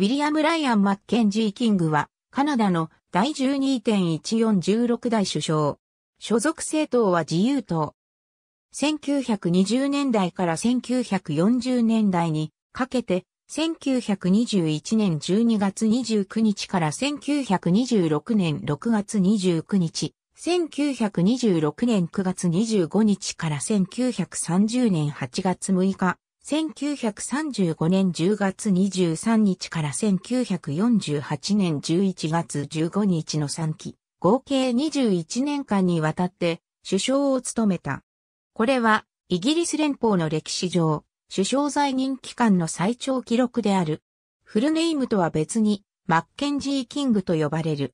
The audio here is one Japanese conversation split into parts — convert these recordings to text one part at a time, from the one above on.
ウィリアム・ライアン・マッケンジー・キングは、カナダの第12.1416代首相。所属政党は自由党。1920年代から1940年代にかけて、1921年12月29日から1926年6月29日、1926年9月25日から1930年8月6日、1935年10月23日から1948年11月15日の3期、合計21年間にわたって首相を務めた。これはイギリス連邦の歴史上、首相在任期間の最長記録である。フルネームとは別に、マッケンジー・キングと呼ばれる。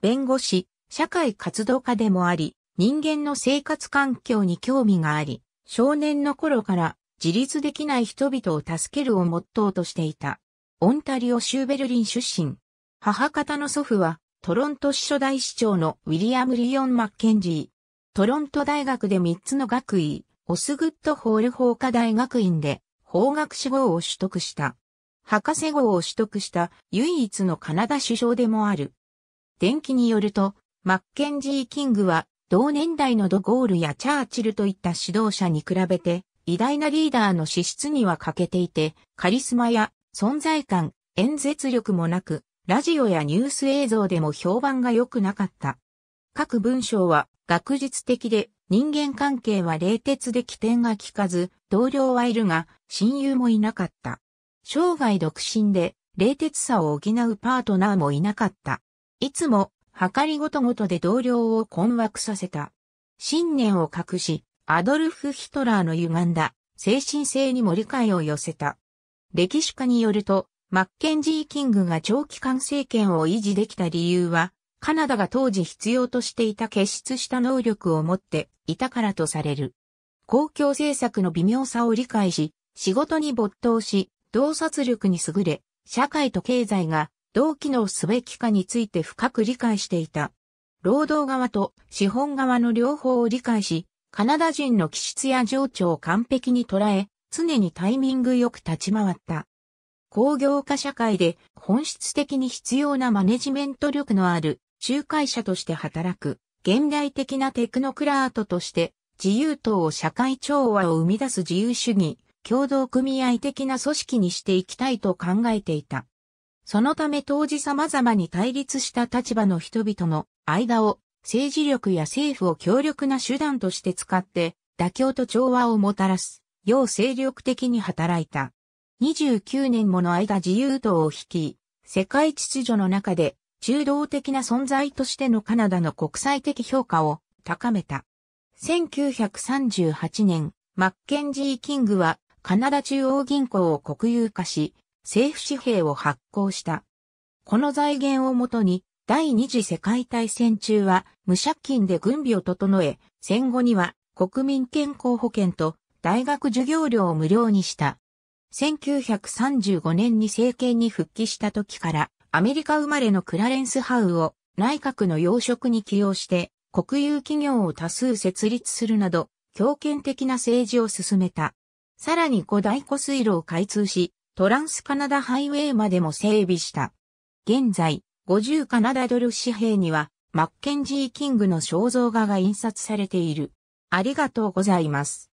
弁護士、社会活動家でもあり、人間の生活環境に興味があり、少年の頃から自立できない人々を助けるをモットーとしていた。オンタリオ州ベルリン出身。母方の祖父は、トロント市初代市長のウィリアム・リオン・マッケンジー。トロント大学で3つの学位、オスグッドホール法科大学院で法学士号を取得した。博士号を取得した唯一のカナダ首相でもある。電気によると、マッケンジー・キングは同年代のドゴールやチャーチルといった指導者に比べて偉大なリーダーの資質には欠けていて、カリスマや存在感、演説力もなく、ラジオやニュース映像でも評判が良くなかった。各文章は学術的で人間関係は冷徹で起点が効かず、同僚はいるが親友もいなかった。生涯独身で冷徹さを補うパートナーもいなかった。いつも、計りごとごとで同僚を困惑させた。信念を隠し、アドルフ・ヒトラーの歪んだ精神性にも理解を寄せた。歴史家によると、マッケンジー・キングが長期間政権を維持できた理由は、カナダが当時必要としていた結出した能力を持っていたからとされる。公共政策の微妙さを理解し、仕事に没頭し、洞察力に優れ、社会と経済がどう機能すべきかについて深く理解していた。労働側と資本側の両方を理解し、カナダ人の気質や情緒を完璧に捉え、常にタイミングよく立ち回った。工業化社会で本質的に必要なマネジメント力のある仲介者として働く現代的なテクノクラートとして自由党を社会調和を生み出す自由主義、共同組合的な組織にしていきたいと考えていた。そのため当時様々に対立した立場の人々の間を政治力や政府を強力な手段として使って、妥協と調和をもたらす、よう精力的に働いた。29年もの間自由党を率い、世界秩序の中で中道的な存在としてのカナダの国際的評価を高めた。1938年、マッケンジー・キングはカナダ中央銀行を国有化し、政府紙幣を発行した。この財源をもとに第二次世界大戦中は無借金で軍備を整え、戦後には国民健康保険と大学授業料を無料にした。1935年に政権に復帰した時からアメリカ生まれのクラレンス・ハウを内閣の要職に起用して国有企業を多数設立するなど強権的な政治を進めた。さらに古代湖水路を開通し、トランスカナダハイウェイまでも整備した。現在、50カナダドル紙幣には、マッケンジー・キングの肖像画が印刷されている。ありがとうございます。